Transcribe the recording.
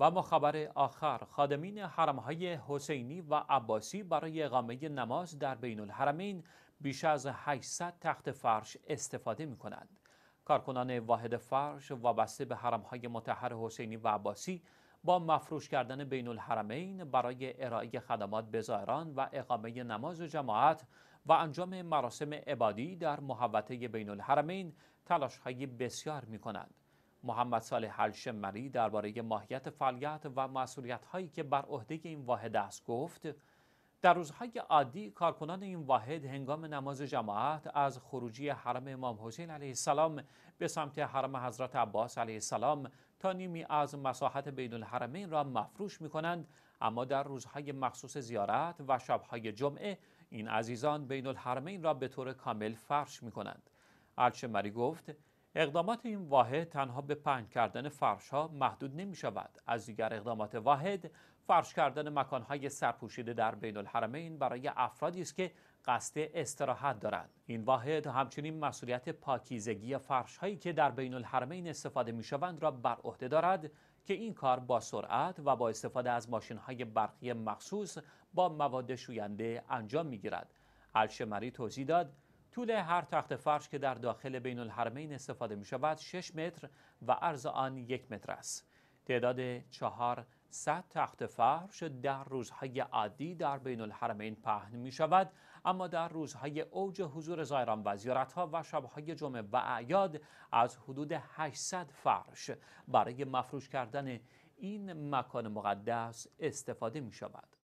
و ما آخر خادمین حرمهای حسینی و عباسی برای اقامه نماز در بین الحرمین بیش از 800 تخت فرش استفاده می کنند. کارکنان واحد فرش وابسته به حرمهای متحر حسینی و عباسی با مفروش کردن بین الحرمین برای ارائه خدمات به زائران و اقامه نماز و جماعت و انجام مراسم عبادی در محوطه بین الحرمین تلاشهای بسیار می کنند. محمد صالح مری درباره ماهیت فعالیت و مسئولیت هایی که بر عهده این واحد است گفت در روزهای عادی کارکنان این واحد هنگام نماز جماعت از خروجی حرم امام حسین علیه السلام به سمت حرم حضرت عباس علیه السلام تا نیمی از مساحت بین الحرمین را مفروش می کنند اما در روزهای مخصوص زیارت و شبهای جمعه این عزیزان بین الحرمین را به طور کامل فرش می کنند. الشمری گفت اقدامات این واحد تنها به پنج کردن فرش ها محدود نمی شود. از دیگر اقدامات واحد فرش کردن مکان های سرپوشیده در بین الحرمین برای افرادی است که قصد استراحت دارند. این واحد همچنین مسئولیت پاکیزگی فرش هایی که در بین الحرمین استفاده می شوند را بر عهده دارد که این کار با سرعت و با استفاده از ماشین های برقی مخصوص با مواد شوینده انجام می گیرد. الشمری توضیح داد طول هر تخت فرش که در داخل بین الحرمین استفاده می شود 6 متر و عرض آن یک متر است. تعداد 400 تخت فرش در روزهای عادی در بین الحرمین پهن می شود اما در روزهای اوج حضور زایران و زیارتها و شبهای جمعه و اعیاد از حدود 800 فرش برای مفروش کردن این مکان مقدس استفاده می شود.